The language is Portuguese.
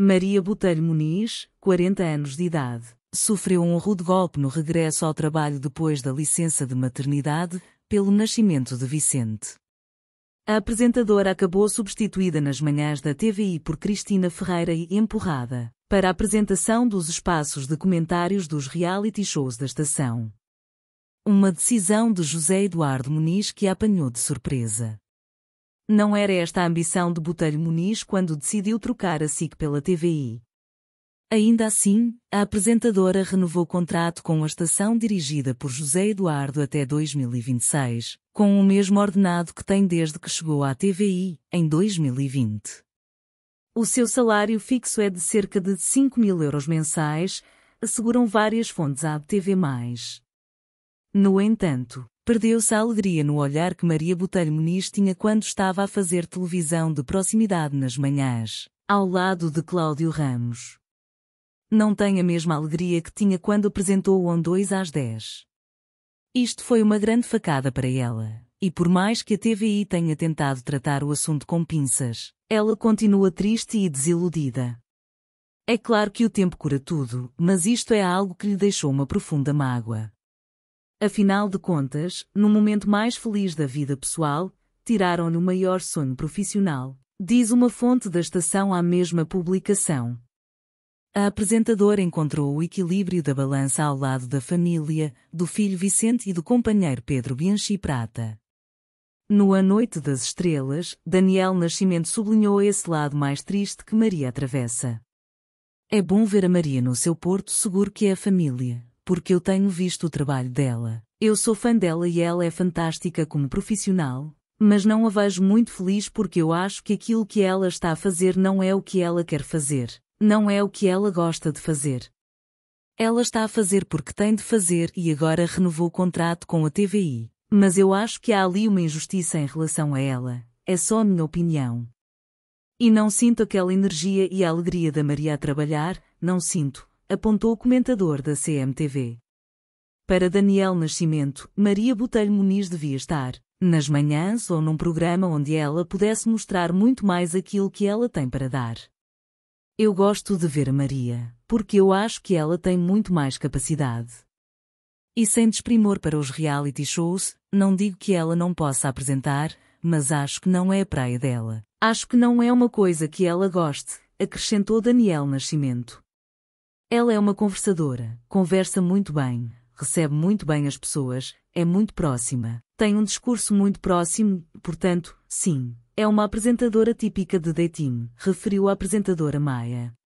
Maria Botelho Muniz, 40 anos de idade, sofreu um rude golpe no regresso ao trabalho depois da licença de maternidade, pelo nascimento de Vicente. A apresentadora acabou substituída nas manhãs da TVI por Cristina Ferreira e empurrada para a apresentação dos espaços de comentários dos reality shows da estação. Uma decisão de José Eduardo Muniz que a apanhou de surpresa. Não era esta a ambição de Botelho Muniz quando decidiu trocar a SIC pela TVI. Ainda assim, a apresentadora renovou contrato com a estação dirigida por José Eduardo até 2026, com o mesmo ordenado que tem desde que chegou à TVI, em 2020. O seu salário fixo é de cerca de 5 mil euros mensais, asseguram várias fontes à TV+. No entanto, perdeu-se a alegria no olhar que Maria Botelho Muniz tinha quando estava a fazer televisão de proximidade nas manhãs, ao lado de Cláudio Ramos. Não tem a mesma alegria que tinha quando apresentou o On 2 às 10. Isto foi uma grande facada para ela, e por mais que a TVI tenha tentado tratar o assunto com pinças, ela continua triste e desiludida. É claro que o tempo cura tudo, mas isto é algo que lhe deixou uma profunda mágoa. Afinal de contas, no momento mais feliz da vida pessoal, tiraram-lhe o maior sonho profissional, diz uma fonte da estação à mesma publicação. A apresentadora encontrou o equilíbrio da balança ao lado da família, do filho Vicente e do companheiro Pedro Bianchi Prata. No A Noite das Estrelas, Daniel Nascimento sublinhou esse lado mais triste que Maria atravessa. É bom ver a Maria no seu porto seguro que é a família porque eu tenho visto o trabalho dela. Eu sou fã dela e ela é fantástica como profissional, mas não a vejo muito feliz porque eu acho que aquilo que ela está a fazer não é o que ela quer fazer, não é o que ela gosta de fazer. Ela está a fazer porque tem de fazer e agora renovou o contrato com a TVI. Mas eu acho que há ali uma injustiça em relação a ela. É só a minha opinião. E não sinto aquela energia e a alegria da Maria a trabalhar, não sinto apontou o comentador da CMTV. Para Daniel Nascimento, Maria Botelho Muniz devia estar, nas manhãs ou num programa onde ela pudesse mostrar muito mais aquilo que ela tem para dar. Eu gosto de ver a Maria, porque eu acho que ela tem muito mais capacidade. E sem desprimor para os reality shows, não digo que ela não possa apresentar, mas acho que não é a praia dela. Acho que não é uma coisa que ela goste, acrescentou Daniel Nascimento. Ela é uma conversadora, conversa muito bem, recebe muito bem as pessoas, é muito próxima, tem um discurso muito próximo, portanto, sim, é uma apresentadora típica de dating, referiu a apresentadora Maia.